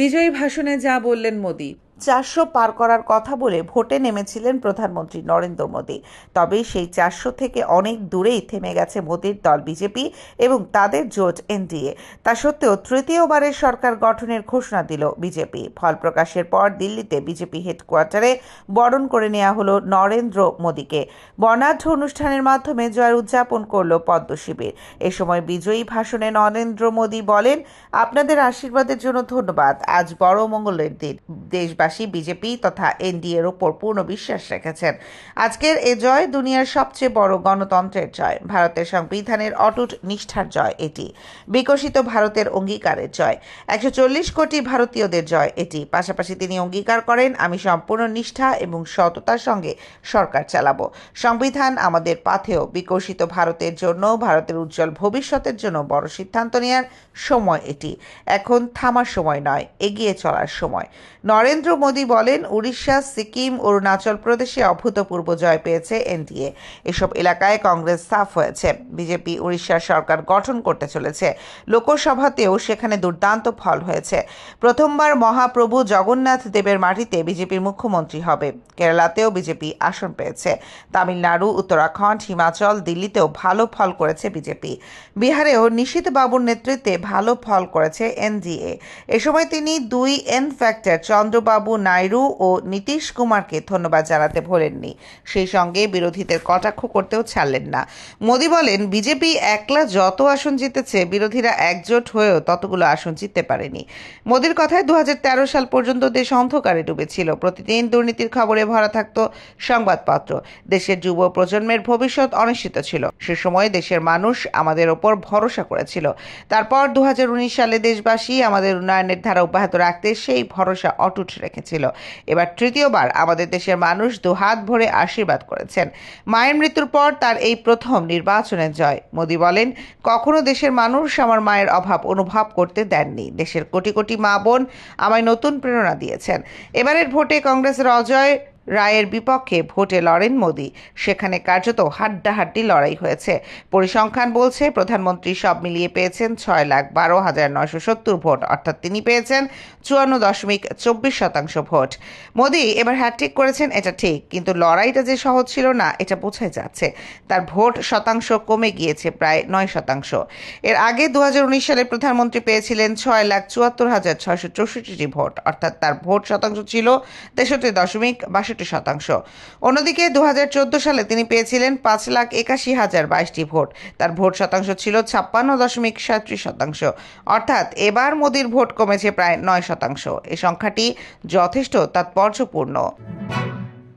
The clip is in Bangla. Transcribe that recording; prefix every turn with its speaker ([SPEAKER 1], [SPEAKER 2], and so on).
[SPEAKER 1] বিজয়ী ভাষণে যা বললেন মোদী চারশো পার করার কথা বলে ভোটে নেমেছিলেন প্রধানমন্ত্রী নরেন্দ্র মোদী তবে সেই চারশো থেকে অনেক দূরেই থেমে গেছে মোদীর দল বিজেপি এবং তাদের জোট এনডিএ তা সত্ত্বেও তৃতীয়বারের সরকার গঠনের ঘোষণা দিল বিজেপি ফল প্রকাশের পর দিল্লিতে বিজেপি হেডকোয়ার্টারে বরণ করে নেওয়া হলো নরেন্দ্র মোদীকে বর্ণাঢ্য অনুষ্ঠানের মাধ্যমে জয় উদযাপন করল পদ্ম শিবির এ সময় বিজয়ী ভাষণে নরেন্দ্র মোদী বলেন আপনাদের আশীর্বাদের জন্য ধন্যবাদ আজ বড় মঙ্গলের দিন দেশবাসী দেশবাসী বিজেপি তথা এনডিএর ওপর পূর্ণ বিশ্বাস রেখেছেন আজকের এ জয় দুনিয়ার সবচেয়ে বড় গণতন্ত্রের জয় ভারতের সংবিধানের অটুট নিষ্ঠার জয় এটি বিকশিত ভারতের অঙ্গীকারের জয় একশো কোটি ভারতীয়দের জয় এটি পাশাপাশি তিনি অঙ্গীকার করেন আমি সম্পূর্ণ নিষ্ঠা এবং সততার সঙ্গে সরকার চালাব সংবিধান আমাদের পাথেও বিকশিত ভারতের জন্য ভারতের উজ্জ্বল ভবিষ্যতের জন্য বড় সিদ্ধান্ত নেওয়ার সময় এটি এখন থামার সময় নয় এগিয়ে চলার সময় নরেন্দ্র মোদী বলেন উড়িষ্যা সিকিম অরুণাচল প্রদেশে অভূতপূর্ব জয় পেয়েছে এনডিএ এসব এলাকায় কংগ্রেস সাফ হয়েছে বিজেপি উড়িষ্যার সরকার গঠন করতে চলেছে লোকসভাতেও সেখানে দুর্দান্ত ফল হয়েছে প্রথমবার মহাপ্রভু জগন্নাথ দেবের মাটিতে বিজেপির মুখ্যমন্ত্রী হবে কেরালাতেও বিজেপি আসন পেয়েছে তামিলনাড়ু উত্তরাখণ্ড হিমাচল দিল্লিতেও ভালো ফল করেছে বিজেপি বিহারেও নিশীত বাবুর নেতৃত্বে ভালো ফল করেছে এনডিএ এ সময় তিনি দুই এন ফ্যাক্টর চন্দ্রবাবু চন্দ্রবাবু নাইডু ও নীতিশ কুমারকে ধন্যবাদ জানাতে ভোলেননি সেই সঙ্গে বিরোধীদের কটাক্ষ করতেও ছাড়লেন না মোদী বলেন বিজেপি একলা যত আসন জিতেছে বিরোধীরা একজোট হয়েও ততগুলো আসন জিততে পারেনি মোদীর কথায় দু সাল পর্যন্ত দেশ অন্ধকারে ডুবেছিল প্রতিদিন দুর্নীতির খবরে ভরা থাকত সংবাদপত্র দেশের যুব প্রজন্মের ভবিষ্যৎ অনিশ্চিত ছিল সে সময় দেশের মানুষ আমাদের ওপর ভরসা করেছিল তারপর দু সালে দেশবাসী আমাদের উন্নয়নের ধারা অব্যাহত রাখতে সেই ভরসা অটুট রেখে রেখেছিল এবার তৃতীয়বার আমাদের দেশের মানুষ দুহাত ভরে আশীর্বাদ করেছেন মায়ের মৃত্যুর পর তার এই প্রথম নির্বাচনের জয় মোদী বলেন কখনো দেশের মানুষ আমার মায়ের অভাব অনুভব করতে দেননি দেশের কোটি কোটি মা বোন আমায় নতুন প্রেরণা দিয়েছেন এবারের ভোটে কংগ্রেসের অজয় রায়ের বিপক্ষে ভোটে লড়েন মোদী সেখানে কার্যত হাড্ডাহাড্ডি লড়াই হয়েছে পরিসংখ্যান বলছে প্রধানমন্ত্রী সব মিলিয়ে পেয়েছেন ছয় লাখ বারো হাজার নয়শো সত্তর ভোট অর্থাৎ তিনি পেয়েছেন চুয়ান্ন দশমিক চব্বিশ শতাংশ ভোট মোদী এবার হ্যাটট্রিক করেছেন এটা ঠিক কিন্তু লড়াইটা যে সহজ ছিল না এটা বোঝাই যাচ্ছে তার ভোট শতাংশ কমে গিয়েছে প্রায় নয় শতাংশ এর আগে দু সালে প্রধানমন্ত্রী পেয়েছিলেন ছয় লাখ চুয়াত্তর হাজার ছয়শো চৌষট্টিটি ভোট অর্থাৎ তার ভোট শতাংশ ছিল তেষট্টি দশমিক বাষট্টি বাষট্টি শতাংশ অন্যদিকে দু সালে তিনি পেয়েছিলেন পাঁচ লাখ একাশি হাজার বাইশটি ভোট তার ভোট শতাংশ ছিল ছাপ্পান্ন দশমিক সাঁত্রিশ শতাংশ অর্থাৎ এবার মোদির ভোট কমেছে প্রায় নয় শতাংশ এ সংখ্যাটি যথেষ্ট তাৎপর্যপূর্ণ